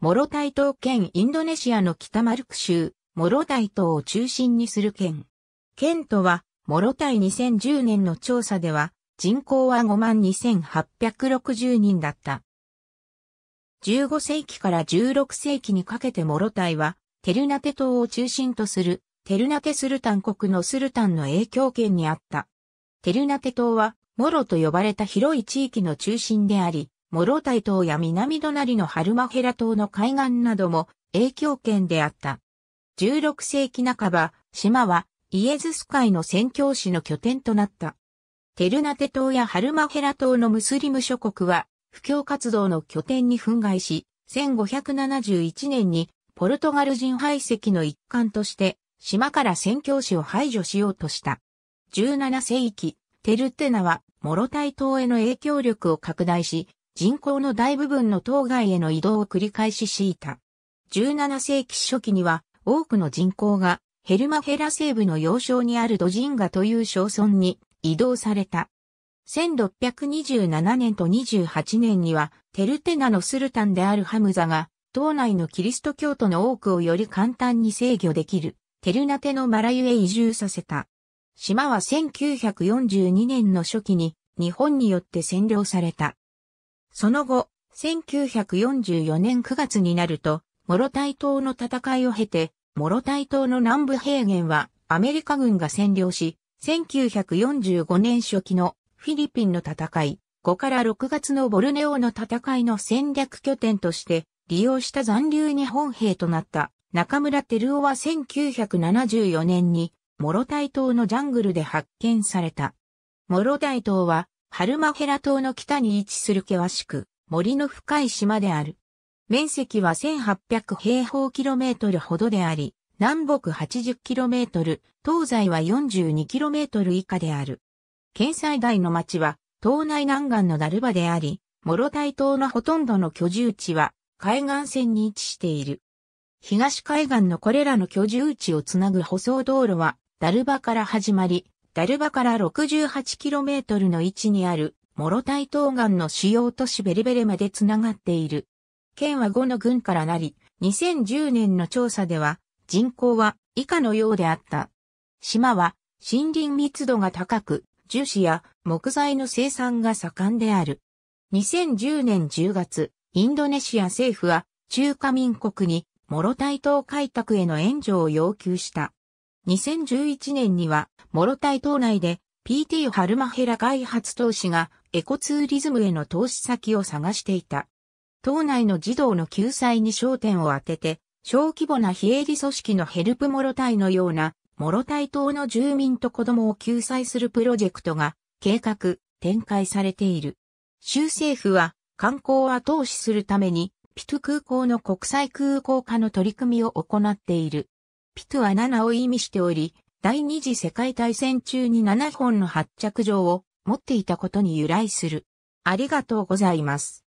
モロタイ島県インドネシアの北マルク州、モロタイ島を中心にする県。県とは、モロタイ2010年の調査では、人口は52,860人だった。15世紀から16世紀にかけてモロタイは、テルナテ島を中心とする、テルナテスルタン国のスルタンの影響圏にあった。テルナテ島は、モロと呼ばれた広い地域の中心であり、モロタイ島や南隣のハルマヘラ島の海岸なども影響圏であった。16世紀半ば、島はイエズス会の宣教師の拠点となった。テルナテ島やハルマヘラ島のムスリム諸国は、布教活動の拠点に憤慨し、1571年にポルトガル人排斥の一環として、島から宣教師を排除しようとした。17世紀、テルテナは、モロタイ島への影響力を拡大し、人口の大部分の島外への移動を繰り返し敷いた。17世紀初期には多くの人口がヘルマヘラ西部の要衝にあるドジンガという小村に移動された。1627年と28年にはテルテナのスルタンであるハムザが島内のキリスト教徒の多くをより簡単に制御できるテルナテのマラユへ移住させた。島は1942年の初期に日本によって占領された。その後、1944年9月になると、モロタイ島の戦いを経て、モロタイ島の南部平原はアメリカ軍が占領し、1945年初期のフィリピンの戦い、5から6月のボルネオの戦いの戦略拠点として利用した残留日本兵となった中村照夫は1974年にモロタイ島のジャングルで発見された。タイ島はハルマヘラ島の北に位置する険しく、森の深い島である。面積は1800平方キロメートルほどであり、南北80キロメートル、東西は42キロメートル以下である。県最大の町は、島内南岸のダルバであり、モロタイ島のほとんどの居住地は、海岸線に位置している。東海岸のこれらの居住地をつなぐ舗装道路は、ダルバから始まり、ダルバから 68km の位置にある、モロタイ東岸の主要都市ベリベレまでつながっている。県は5の郡からなり、2010年の調査では、人口は以下のようであった。島は森林密度が高く、樹脂や木材の生産が盛んである。2010年10月、インドネシア政府は中華民国にモロタイ島開拓への援助を要求した。2011年には、モロタイ島内で PT ハルマヘラ開発投資がエコツーリズムへの投資先を探していた。島内の児童の救済に焦点を当てて、小規模な非営利組織のヘルプモロタイのような、モロタイ島の住民と子供を救済するプロジェクトが計画、展開されている。州政府は観光を後押しするために、ピト空港の国際空港化の取り組みを行っている。ピトは7を意味しており、第二次世界大戦中に7本の発着場を持っていたことに由来する。ありがとうございます。